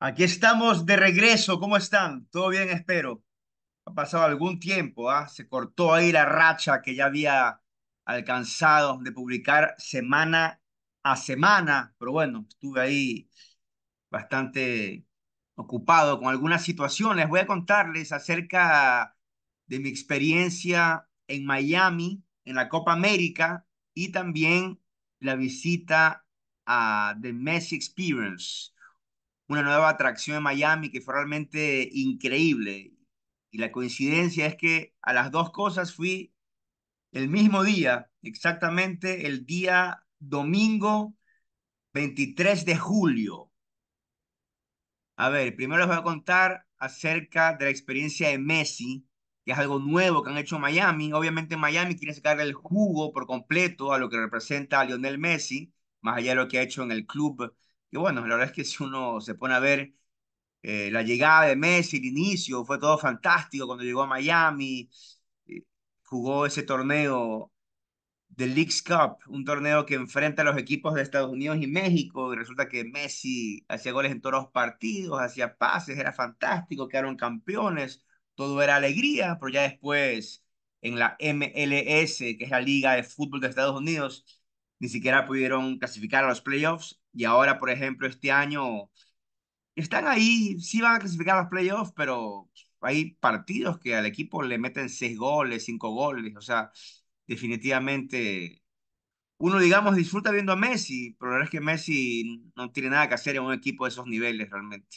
Aquí estamos de regreso, ¿cómo están? Todo bien, espero. Ha pasado algún tiempo, ¿ah? se cortó ahí la racha que ya había alcanzado de publicar semana a semana, pero bueno, estuve ahí bastante ocupado con algunas situaciones. Voy a contarles acerca de mi experiencia en Miami, en la Copa América y también la visita a The Messi Experience una nueva atracción en Miami que fue realmente increíble. Y la coincidencia es que a las dos cosas fui el mismo día, exactamente el día domingo 23 de julio. A ver, primero les voy a contar acerca de la experiencia de Messi, que es algo nuevo que han hecho en Miami. Obviamente Miami quiere sacar el jugo por completo a lo que representa a Lionel Messi, más allá de lo que ha hecho en el club y bueno, la verdad es que si uno se pone a ver eh, la llegada de Messi, el inicio, fue todo fantástico cuando llegó a Miami, eh, jugó ese torneo del League's Cup, un torneo que enfrenta a los equipos de Estados Unidos y México, y resulta que Messi hacía goles en todos los partidos, hacía pases, era fantástico, quedaron campeones, todo era alegría, pero ya después en la MLS, que es la Liga de Fútbol de Estados Unidos, ni siquiera pudieron clasificar a los playoffs y ahora, por ejemplo, este año están ahí, sí van a clasificar a los playoffs, pero hay partidos que al equipo le meten seis goles, cinco goles, o sea, definitivamente uno, digamos, disfruta viendo a Messi, pero la verdad es que Messi no tiene nada que hacer en un equipo de esos niveles realmente.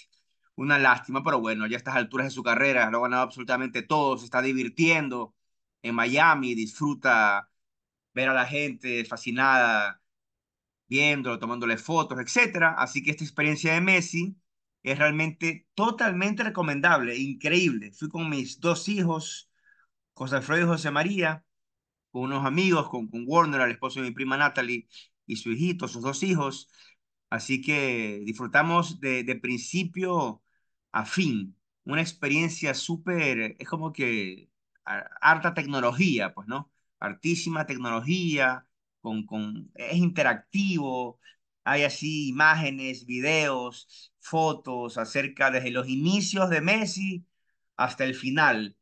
Una lástima, pero bueno, ya a estas alturas de su carrera lo ha ganado absolutamente todo, se está divirtiendo en Miami, disfruta ver a la gente fascinada, viéndolo, tomándole fotos, etc. Así que esta experiencia de Messi es realmente totalmente recomendable, increíble. Fui con mis dos hijos, José Alfredo y José María, con unos amigos, con, con Warner, el esposo de mi prima Natalie, y su hijito, sus dos hijos. Así que disfrutamos de, de principio a fin. Una experiencia súper, es como que harta tecnología, pues, ¿no? Artísima tecnología, con, con, es interactivo, hay así imágenes, videos, fotos acerca desde los inicios de Messi hasta el final.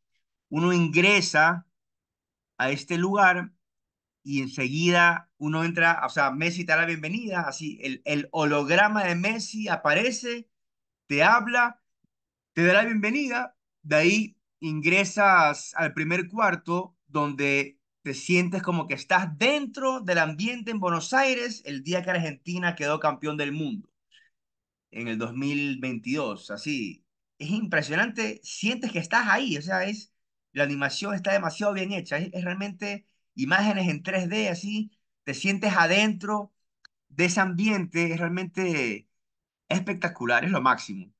Uno ingresa a este lugar y enseguida uno entra, o sea, Messi te da la bienvenida, así el, el holograma de Messi aparece, te habla, te da la bienvenida, de ahí ingresas al primer cuarto donde te sientes como que estás dentro del ambiente en Buenos Aires el día que Argentina quedó campeón del mundo en el 2022, así. Es impresionante, sientes que estás ahí, o sea, es, la animación está demasiado bien hecha, es, realmente imágenes en 3D, así, te sientes adentro de ese ambiente, es realmente espectacular, es lo máximo.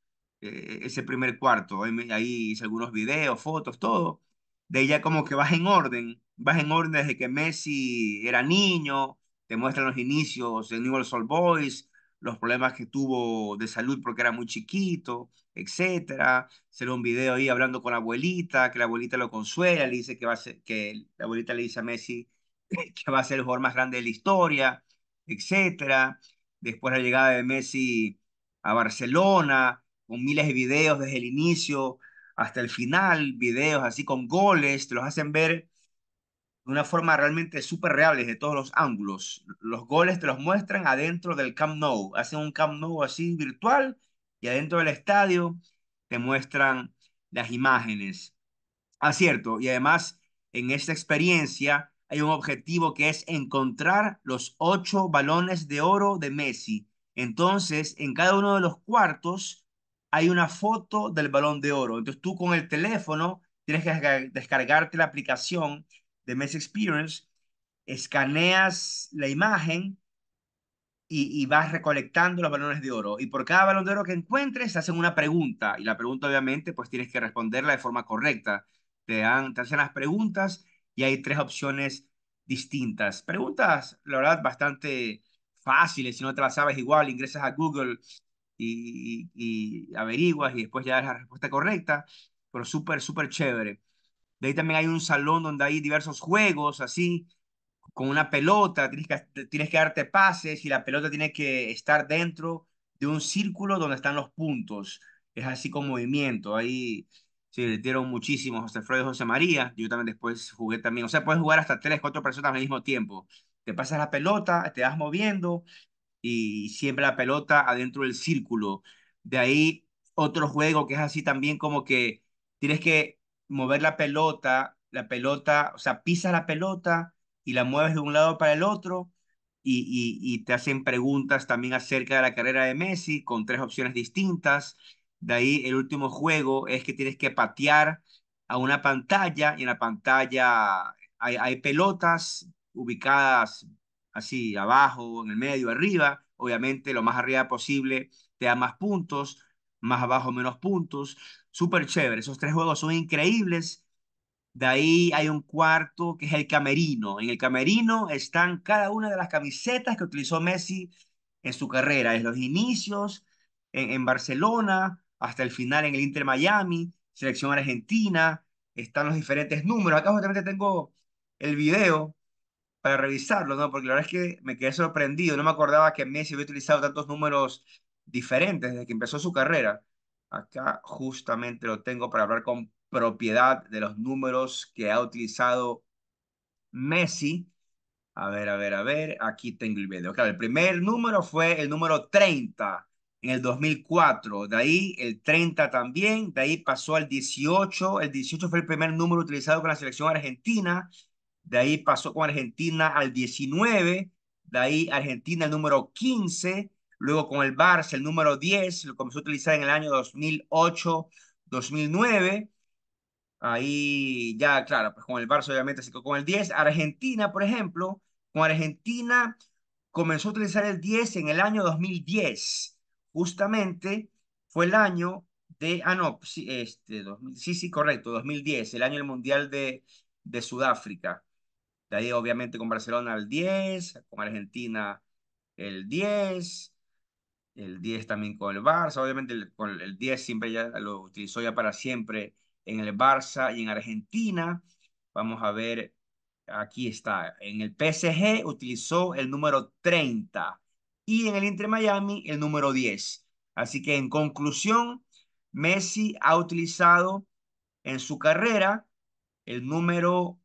Eh, ese primer cuarto, ahí hice algunos videos, fotos, todo de ella como que vas en orden, vas en orden desde que Messi era niño, te muestran los inicios de Newell's Old Boys, los problemas que tuvo de salud porque era muy chiquito, etcétera. ve un video ahí hablando con la abuelita, que la abuelita lo consuela, le dice que va a que la abuelita le dice a Messi que va a ser el jugador más grande de la historia, etcétera. Después la llegada de Messi a Barcelona, con miles de videos desde el inicio hasta el final, videos así con goles, te los hacen ver de una forma realmente súper real desde todos los ángulos. Los goles te los muestran adentro del Camp Nou, hacen un Camp Nou así virtual y adentro del estadio te muestran las imágenes. acierto ah, y además en esta experiencia hay un objetivo que es encontrar los ocho balones de oro de Messi. Entonces, en cada uno de los cuartos hay una foto del balón de oro. Entonces tú con el teléfono tienes que descargarte la aplicación de Mess Experience, escaneas la imagen y, vas recolectando los balones de oro. Y por cada balón de oro que encuentres, te hacen una pregunta. Y la pregunta, obviamente, pues tienes que responderla de forma correcta. Te, dan, te hacen las preguntas y hay tres opciones distintas. Preguntas, la verdad, bastante fáciles. Si no te las sabes igual, ingresas a Google y, averiguas y después ya das la respuesta correcta, pero súper, súper chévere. De ahí también hay un salón donde hay diversos juegos, así, con una pelota, tienes que, tienes que darte pases y la pelota tiene que estar dentro de un círculo donde están los puntos. Es así con movimiento. Ahí se dieron muchísimo José Freud José María. Yo también después jugué también. O sea, puedes jugar hasta tres, cuatro personas al mismo tiempo. Te pasas la pelota, te vas moviendo y siempre la pelota adentro del círculo. De ahí otro juego que es así también como que tienes que mover la pelota, la pelota, o sea, pisas la pelota y la mueves de un lado para el otro y, te hacen preguntas también acerca de la carrera de Messi con tres opciones distintas. De ahí el último juego es que tienes que patear a una pantalla y en la pantalla hay, hay pelotas ubicadas así abajo, en el medio, arriba. Obviamente, lo más arriba posible te da más puntos, más abajo menos puntos. Súper chévere. Esos tres juegos son increíbles. De ahí hay un cuarto que es el camerino. En el camerino están cada una de las camisetas que utilizó Messi en su carrera, desde los inicios en, Barcelona hasta el final en el Inter Miami, selección argentina, están los diferentes números. Acá justamente tengo el video para revisarlo, ¿no? Porque la verdad es que me quedé sorprendido. No me acordaba que Messi había utilizado tantos números diferentes desde que empezó su carrera. Acá justamente lo tengo para hablar con propiedad de los números que ha utilizado Messi. A ver, a ver, a ver. Aquí tengo el video. Claro, el primer número fue el número 30 en el 2004. De ahí el 30 también. De ahí pasó al 18. El 18 fue el primer número utilizado con la selección argentina de ahí pasó con Argentina al 19, de ahí Argentina el número 15, luego con el Barça el número 10, lo comenzó a utilizar en el año 2008, 2009. Ahí ya, claro, pues con el Barça obviamente se quedó con el 10. Argentina, por ejemplo, con Argentina comenzó a utilizar el 10 en el año 2010. Justamente fue el año de, ah, no, sí, este, sí, sí, correcto, 2010, el año del Mundial de Sudáfrica. De ahí obviamente con Barcelona el 10, con Argentina el 10, el 10 también con el Barça, obviamente con el 10 siempre ya lo utilizó ya para siempre en el Barça y en Argentina. Vamos a ver, aquí está, en el PSG utilizó el número 30 y en el Inter Miami el número 10. Así que en conclusión, Messi ha utilizado en su carrera el número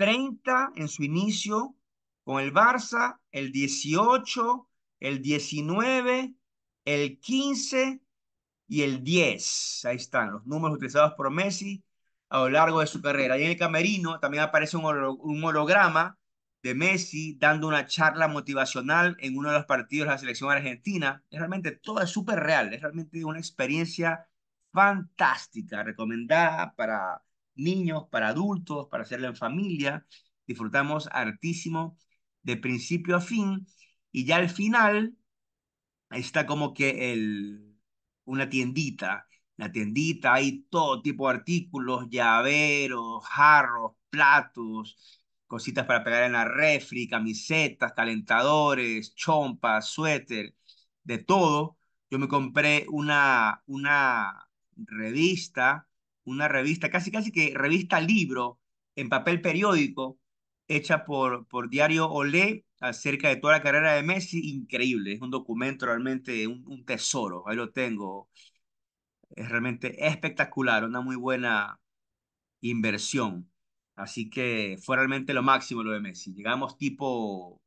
30 en su inicio con el Barça, el 18, el 19, el 15 y el 10. Ahí están los números utilizados por Messi a lo largo de su carrera. Y en el camerino también aparece un, un holograma de Messi dando una charla motivacional en uno de los partidos de la selección argentina. Es realmente todo es súper real, es realmente una experiencia fantástica, recomendada para niños, para adultos, para hacerlo en familia. Disfrutamos hartísimo de principio a fin y ya al final está como que el, una tiendita. La tiendita hay todo tipo de artículos, llaveros, jarros, platos, cositas para pegar en la refri, camisetas, calentadores, chompas, suéter, de todo. Yo me compré una, una revista una revista, casi casi que revista libro en papel periódico, hecha por, por Diario Olé acerca de toda la carrera de Messi, increíble, es un documento realmente, un, un tesoro, ahí lo tengo, es realmente espectacular, una muy buena inversión. Así que fue realmente lo máximo lo de Messi. Llegamos tipo,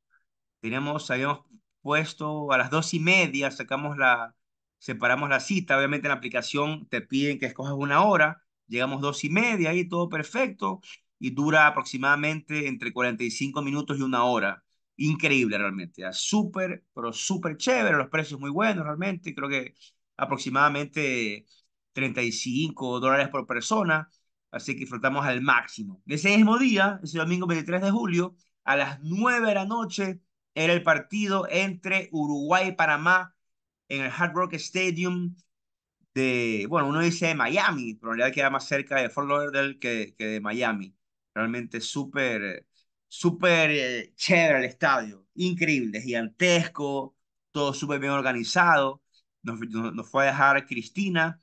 teníamos, habíamos puesto a las dos y media, sacamos la, separamos la cita, obviamente en la aplicación te piden que escojas una hora, Llegamos dos y media ahí, todo perfecto, y dura aproximadamente entre 45 minutos y una hora. Increíble realmente, ¿ah? súper, pero súper chévere, los precios muy buenos realmente, creo que aproximadamente 35 dólares por persona, así que disfrutamos al máximo. Ese mismo día, ese domingo 23 de julio, a las 9 de la noche, era el partido entre Uruguay y Panamá en el Hard Rock Stadium de, bueno, uno dice de Miami, pero en realidad queda más cerca de Fort Lauderdale que, que de Miami. Realmente súper, súper eh, chévere el estadio, increíble, gigantesco, todo súper bien organizado. Nos, fue a dejar Cristina,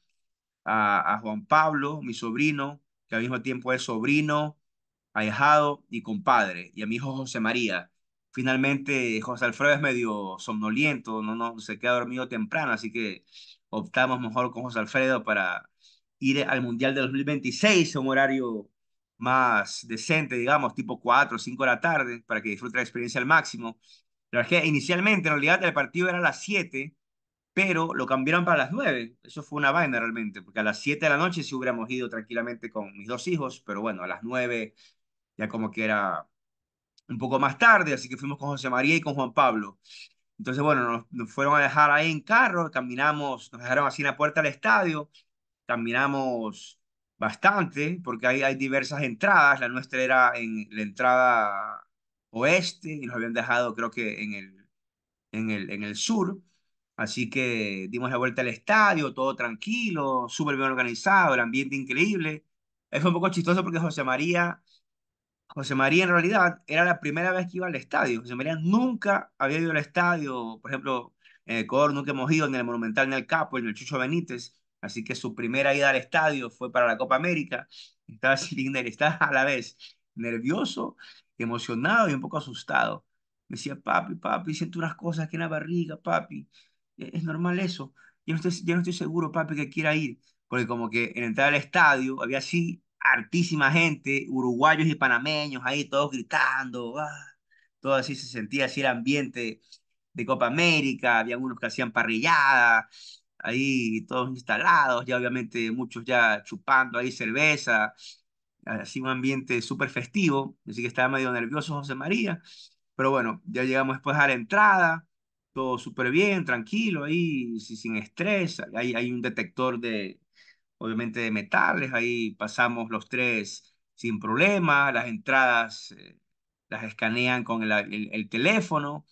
a, Juan Pablo, mi sobrino, que al mismo tiempo es sobrino, ahijado y compadre, y a mi hijo José María. Finalmente, José Alfredo es medio somnoliento, no, no se queda dormido temprano, así que optamos mejor con José Alfredo para ir al Mundial de 2026 un horario más decente, digamos, tipo 4 o 5 de la tarde, para que disfrute la experiencia al máximo. La verdad que inicialmente, en realidad, el partido era a las 7, pero lo cambiaron para las 9. Eso fue una vaina realmente, porque a las 7 de la noche sí hubiéramos ido tranquilamente con mis dos hijos, pero bueno, a las 9 ya como que era un poco más tarde, así que fuimos con José María y con Juan Pablo. Entonces, bueno, nos, fueron a dejar ahí en carro, caminamos, nos dejaron así en la puerta del estadio, caminamos bastante, porque hay, hay diversas entradas, la nuestra era en la entrada oeste y nos habían dejado creo que en el, en el, en el sur. Así que dimos la vuelta al estadio, todo tranquilo, súper bien organizado, el ambiente increíble. Fue un poco chistoso porque José María José María en realidad era la primera vez que iba al estadio. José María nunca había ido al estadio, por ejemplo, en Ecuador nunca hemos ido, en el Monumental, en el Capo, en el Chucho Benítez. Así que su primera ida al estadio fue para la Copa América. Estaba así, estaba a la vez nervioso, emocionado y un poco asustado. Me decía, papi, papi, siento unas cosas aquí en la barriga, papi. E, es normal eso. Yo no estoy, yo no estoy seguro, papi, que quiera ir. Porque como que en entrar al estadio había así artísima gente, uruguayos y panameños ahí todos gritando, ¡ah! todo así se sentía así el ambiente de Copa América, había unos que hacían parrillada, ahí todos instalados, ya obviamente muchos ya chupando ahí cerveza, así un ambiente súper festivo, así que estaba medio nervioso José María, pero bueno, ya llegamos después a la entrada, todo súper bien, tranquilo ahí, sin estrés, hay, hay un detector de, obviamente de metales, ahí pasamos los tres sin problema, las entradas eh, las escanean con el, teléfono,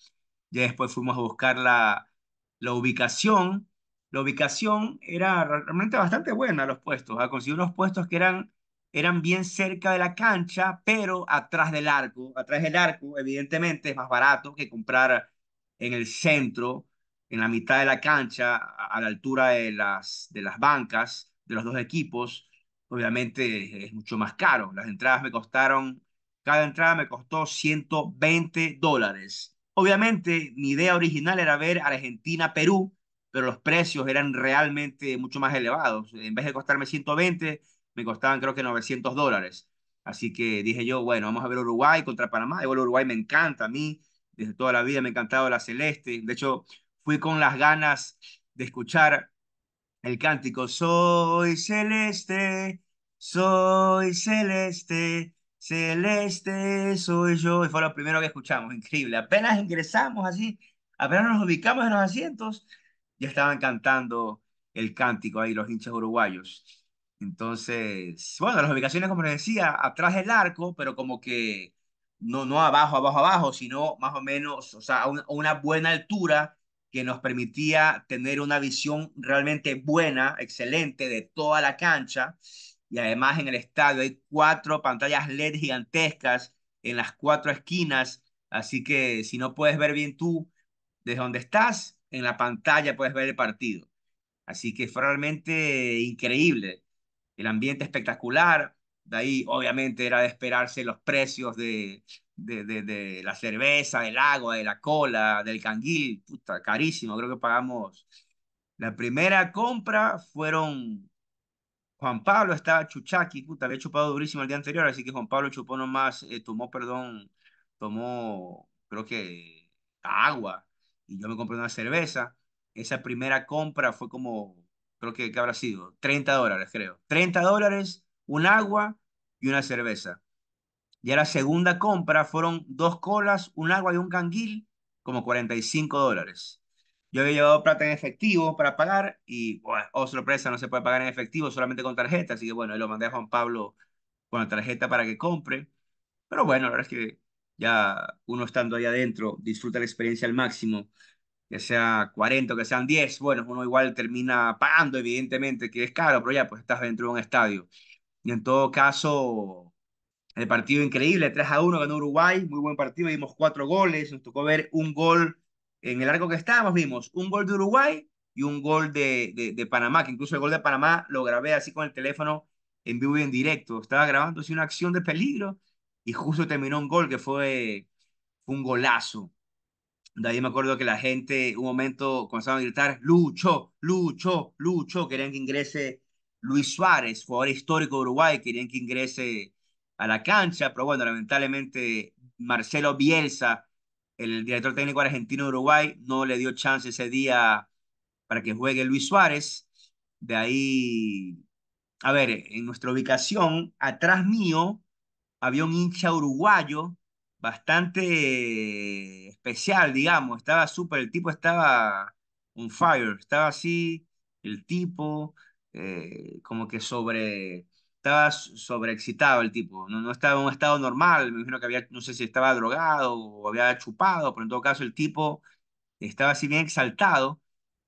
ya después fuimos a buscar la, la ubicación, la ubicación era realmente bastante buena los puestos, a ah, conseguir unos puestos que eran eran bien cerca de la cancha, pero atrás del arco. Atrás del arco, evidentemente, es más barato que comprar en el centro, en la mitad de la cancha, a la altura de las, de las bancas de los dos equipos, obviamente es mucho más caro. Las entradas me costaron, cada entrada me costó 120 dólares. Obviamente mi idea original era ver Argentina-Perú, pero los precios eran realmente mucho más elevados. En vez de costarme 120, me costaban creo que 900 dólares. Así que dije yo, bueno, vamos a ver Uruguay contra Panamá. Igual Uruguay me encanta a mí, desde toda la vida me ha encantado la celeste. De hecho, fui con las ganas de escuchar el cántico, soy celeste, soy celeste, celeste soy yo. Y fue lo primero que escuchamos, increíble. Apenas ingresamos así, apenas nos ubicamos en los asientos, ya estaban cantando el cántico ahí los hinchas uruguayos. Entonces, bueno, las ubicaciones, como les decía, atrás del arco, pero como que no, no abajo, abajo, abajo, sino más o menos, o sea, a una buena altura que nos permitía tener una visión realmente buena, excelente de toda la cancha. Y además en el estadio hay cuatro pantallas LED gigantescas en las cuatro esquinas. Así que si no puedes ver bien tú desde donde estás, en la pantalla puedes ver el partido. Así que fue realmente increíble. El ambiente espectacular. De ahí obviamente era de esperarse los precios de, de, de, de, la cerveza, del agua, de la cola, del canguil, puta, carísimo, creo que pagamos. La primera compra fueron, Juan Pablo estaba chuchaqui, puta, había chupado durísimo el día anterior, así que Juan Pablo chupó nomás, eh, tomó, perdón, tomó, creo que agua, y yo me compré una cerveza. Esa primera compra fue como, creo que, ¿qué habrá sido? 30 dólares, creo. 30 dólares, un agua y una cerveza a la segunda compra fueron dos colas, un agua y un canguil, como 45 dólares. Yo había llevado plata en efectivo para pagar y, o oh sorpresa, no se puede pagar en efectivo, solamente con tarjeta. Así que, bueno, lo mandé a Juan Pablo con la tarjeta para que compre. Pero bueno, la verdad es que ya uno estando ahí adentro disfruta la experiencia al máximo, que sea 40 que sean 10, bueno, uno igual termina pagando, evidentemente, que es caro, pero ya pues estás dentro de un estadio. Y en todo caso, el partido increíble, 3 a 1 ganó Uruguay, muy buen partido, vimos cuatro goles, nos tocó ver un gol en el arco que estábamos, vimos un gol de Uruguay y un gol de, Panamá, que incluso el gol de Panamá lo grabé así con el teléfono en vivo y en directo, estaba grabando así una acción de peligro y justo terminó un gol que fue, un golazo. De ahí me acuerdo que la gente un momento comenzaron a gritar, Lucho, Lucho, Lucho, querían que ingrese Luis Suárez, jugador histórico de Uruguay, querían que ingrese a la cancha, pero bueno, lamentablemente Marcelo Bielsa, el director técnico argentino de Uruguay, no le dio chance ese día para que juegue Luis Suárez. De ahí, a ver, en nuestra ubicación, atrás mío, había un hincha uruguayo bastante especial, digamos, estaba súper, el tipo estaba un fire, estaba así, el tipo, eh, como que sobre estaba sobreexcitado el tipo, no, no estaba en un estado normal, me imagino que había, no sé si estaba drogado o había chupado, pero en todo caso el tipo estaba así bien exaltado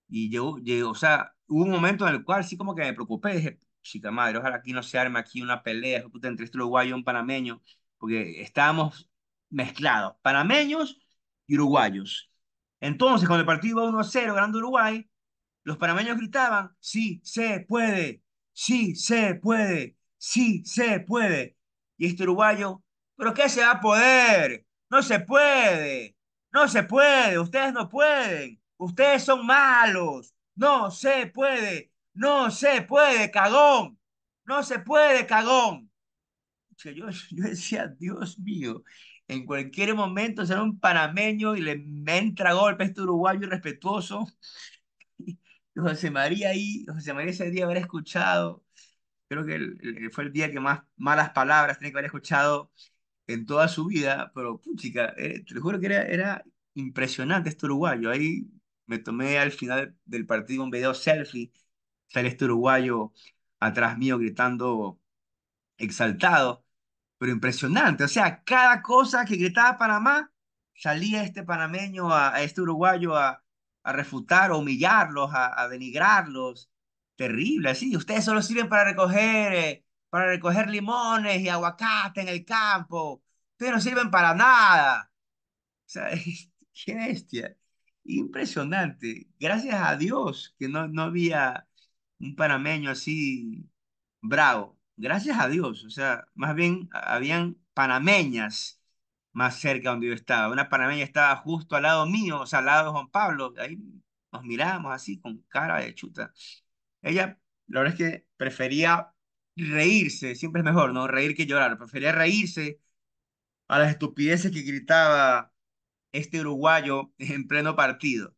y llegó, o sea, hubo un momento en el cual sí como que me preocupé, dije, chica madre, ojalá aquí no se arme aquí una pelea, entre este uruguayo y un panameño, porque estábamos mezclados, panameños y uruguayos. Entonces, cuando el partido iba 1 a 0 ganando Uruguay, los panameños gritaban, sí, se puede, sí, se puede, sí se puede. Y este uruguayo, ¿pero qué se va a poder? No se puede, no se puede, ustedes no pueden, ustedes son malos, no se puede, no se puede, cagón, no se puede, cagón. Yo, yo decía, Dios mío, en cualquier momento será un panameño y le entra golpe a este uruguayo irrespetuoso. José María ahí, José María ese día habrá escuchado creo que fue el día que más malas palabras tenía que haber escuchado en toda su vida, pero puchica, eh, te juro que era, impresionante este uruguayo. Ahí me tomé al final del partido un video selfie, sale este uruguayo atrás mío gritando exaltado, pero impresionante. O sea, cada cosa que gritaba Panamá, salía este panameño, a, este uruguayo a, refutar, a humillarlos, a denigrarlos, terrible, así, ustedes solo sirven para recoger, eh, para recoger limones y aguacate en el campo, ustedes no sirven para nada. O sea, qué bestia, impresionante. Gracias a Dios que no, no había un panameño así bravo. Gracias a Dios, o sea, más bien habían panameñas más cerca donde yo estaba. Una panameña estaba justo al lado mío, o sea, al lado de Juan Pablo. Ahí nos mirábamos así con cara de chuta. Ella, la verdad es que prefería reírse, siempre es mejor, ¿no? Reír que llorar, prefería reírse a las estupideces que gritaba este uruguayo en pleno partido.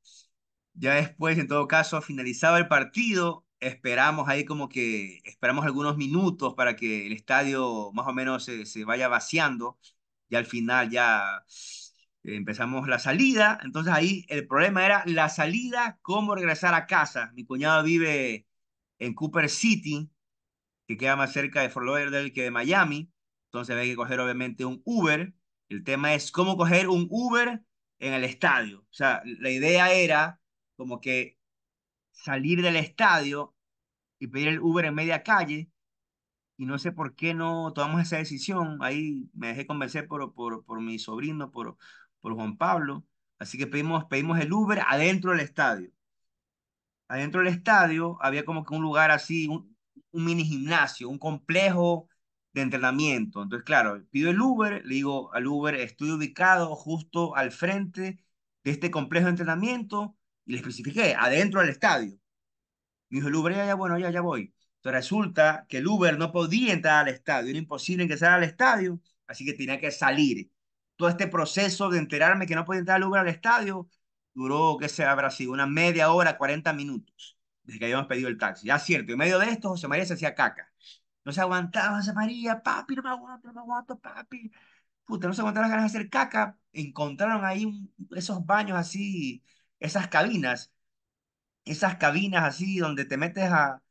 Ya después, en todo caso, finalizaba el partido, esperamos ahí como que, esperamos algunos minutos para que el estadio más o menos se, se vaya vaciando y al final ya eh, empezamos la salida. Entonces ahí el problema era la salida, cómo regresar a casa. Mi cuñado vive en Cooper City, que queda más cerca de Fort Lauderdale que de Miami. Entonces hay que coger obviamente un Uber. El tema es cómo coger un Uber en el estadio. O sea, la idea era como que salir del estadio y pedir el Uber en media calle. Y no sé por qué no tomamos esa decisión. Ahí me dejé convencer por, por, por mi sobrino, por, por Juan Pablo. Así que pedimos, pedimos el Uber adentro del estadio adentro del estadio había como que un lugar así, un, mini gimnasio, un complejo de entrenamiento. Entonces, claro, pido el Uber, le digo al Uber, estoy ubicado justo al frente de este complejo de entrenamiento y le especifiqué, adentro del estadio. Me dijo el Uber, ya, ya, bueno, ya, ya voy. Entonces resulta que el Uber no podía entrar al estadio, era imposible ingresar al estadio, así que tenía que salir. Todo este proceso de enterarme que no podía entrar el Uber al estadio duró, que se habrá sido, una media hora, 40 minutos, desde que habíamos pedido el taxi. Ya ah, cierto, en medio de esto, José María se hacía caca. No se aguantaba, José María, papi, no me aguanto, no me aguanto, papi. Puta, no se aguantaba las ganas de hacer caca. Encontraron ahí esos baños así, esas cabinas, esas cabinas así donde te metes a,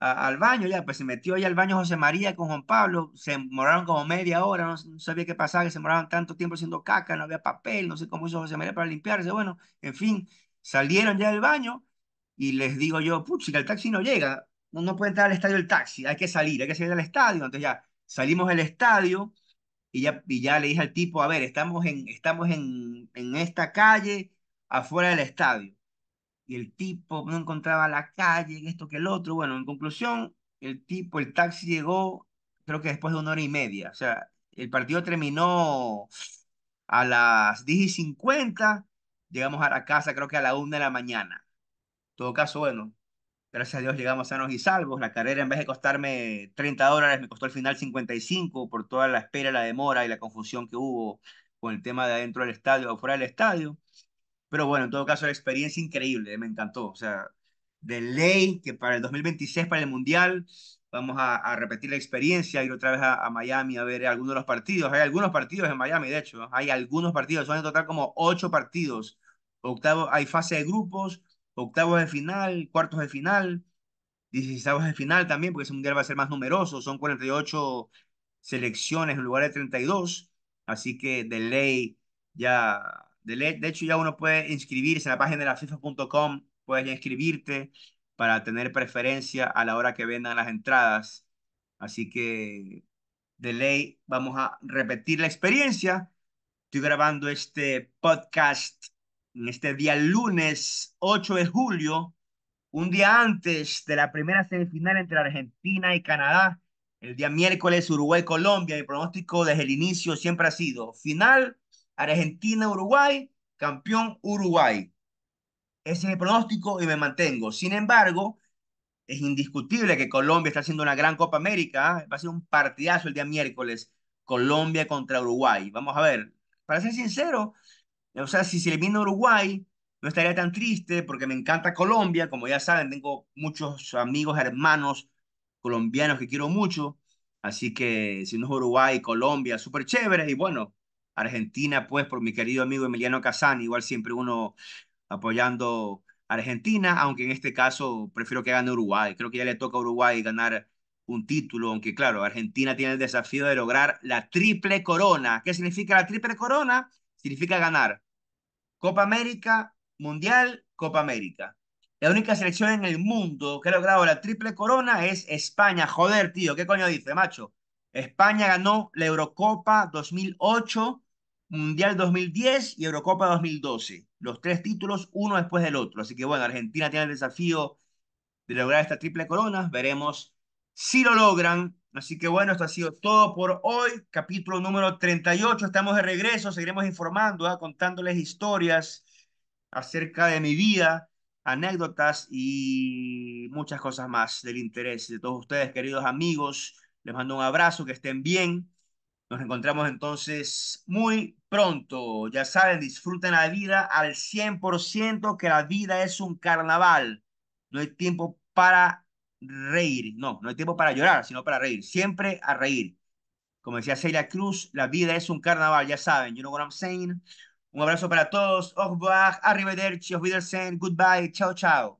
al baño, ya, pues se metió ahí al baño José María con Juan Pablo, se moraron como media hora, no, sabía qué pasaba, que se demoraban tanto tiempo haciendo caca, no había papel, no sé cómo hizo José María para limpiarse, bueno, en fin, salieron ya del baño y les digo yo, putz, si el taxi no llega, no, no puede entrar al estadio el taxi, hay que salir, hay que salir del estadio, entonces ya salimos del estadio y ya, y ya le dije al tipo, a ver, estamos en, estamos en, en esta calle afuera del estadio y el tipo no encontraba la calle, esto que el otro. Bueno, en conclusión, el tipo, el taxi llegó, creo que después de una hora y media. O sea, el partido terminó a las 10 y 50, llegamos a la casa creo que a la 1 de la mañana. En todo caso, bueno, gracias a Dios llegamos sanos y salvos. La carrera en vez de costarme 30 dólares, me costó al final 55 por toda la espera, la demora y la confusión que hubo con el tema de adentro del estadio, o fuera del estadio. Pero bueno, en todo caso, la experiencia increíble, me encantó. O sea, de ley, que para el 2026, para el Mundial, vamos a, repetir la experiencia, ir otra vez a, Miami a ver algunos de los partidos. Hay algunos partidos en Miami, de hecho, hay algunos partidos, son en total como ocho partidos. Octavo, hay fase de grupos, octavos de final, cuartos de final, 16 de final también, porque ese mundial va a ser más numeroso, son 48 selecciones en lugar de 32, así que de ley ya de, de hecho, ya uno puede inscribirse en la página de la FIFA.com, puedes inscribirte para tener preferencia a la hora que vendan las entradas. Así que de ley vamos a repetir la experiencia. Estoy grabando este podcast en este día lunes 8 de julio, un día antes de la primera semifinal entre Argentina y Canadá. El día miércoles Uruguay-Colombia. Mi pronóstico desde el inicio siempre ha sido final Argentina-Uruguay, campeón Uruguay. Ese es el pronóstico y me mantengo. Sin embargo, es indiscutible que Colombia está haciendo una gran Copa América. ¿ah? Va a ser un partidazo el día miércoles. Colombia contra Uruguay. Vamos a ver, para ser sincero, o sea, si se elimina Uruguay, no estaría tan triste porque me encanta Colombia. Como ya saben, tengo muchos amigos, hermanos colombianos que quiero mucho. Así que si no es Uruguay, Colombia, súper chévere. Y bueno, Argentina, pues por mi querido amigo Emiliano Casán, igual siempre uno apoyando a Argentina, aunque en este caso prefiero que gane Uruguay. Creo que ya le toca a Uruguay ganar un título, aunque claro, Argentina tiene el desafío de lograr la triple corona. ¿Qué significa la triple corona? Significa ganar Copa América, Mundial, Copa América. La única selección en el mundo que ha logrado la triple corona es España. Joder, tío, ¿qué coño dice, macho? España ganó la Eurocopa 2008, Mundial 2010 y Eurocopa 2012. Los tres títulos, uno después del otro. Así que bueno, Argentina tiene el desafío de lograr esta triple corona. Veremos si lo logran. Así que bueno, esto ha sido todo por hoy. Capítulo número 38. Estamos de regreso. Seguiremos informando, ¿ah? contándoles historias acerca de mi vida, anécdotas y muchas cosas más del interés de todos ustedes, queridos amigos. Les mando un abrazo, que estén bien. Nos encontramos entonces muy pronto. Ya saben, disfruten la vida al 100%, que la vida es un carnaval. No hay tiempo para reír, no, no hay tiempo para llorar, sino para reír. Siempre a reír. Como decía Celia Cruz, la vida es un carnaval, ya saben. You know what I'm saying? Un abrazo para todos. Au arrivederci, auf Wiedersehen, goodbye, chao, chao.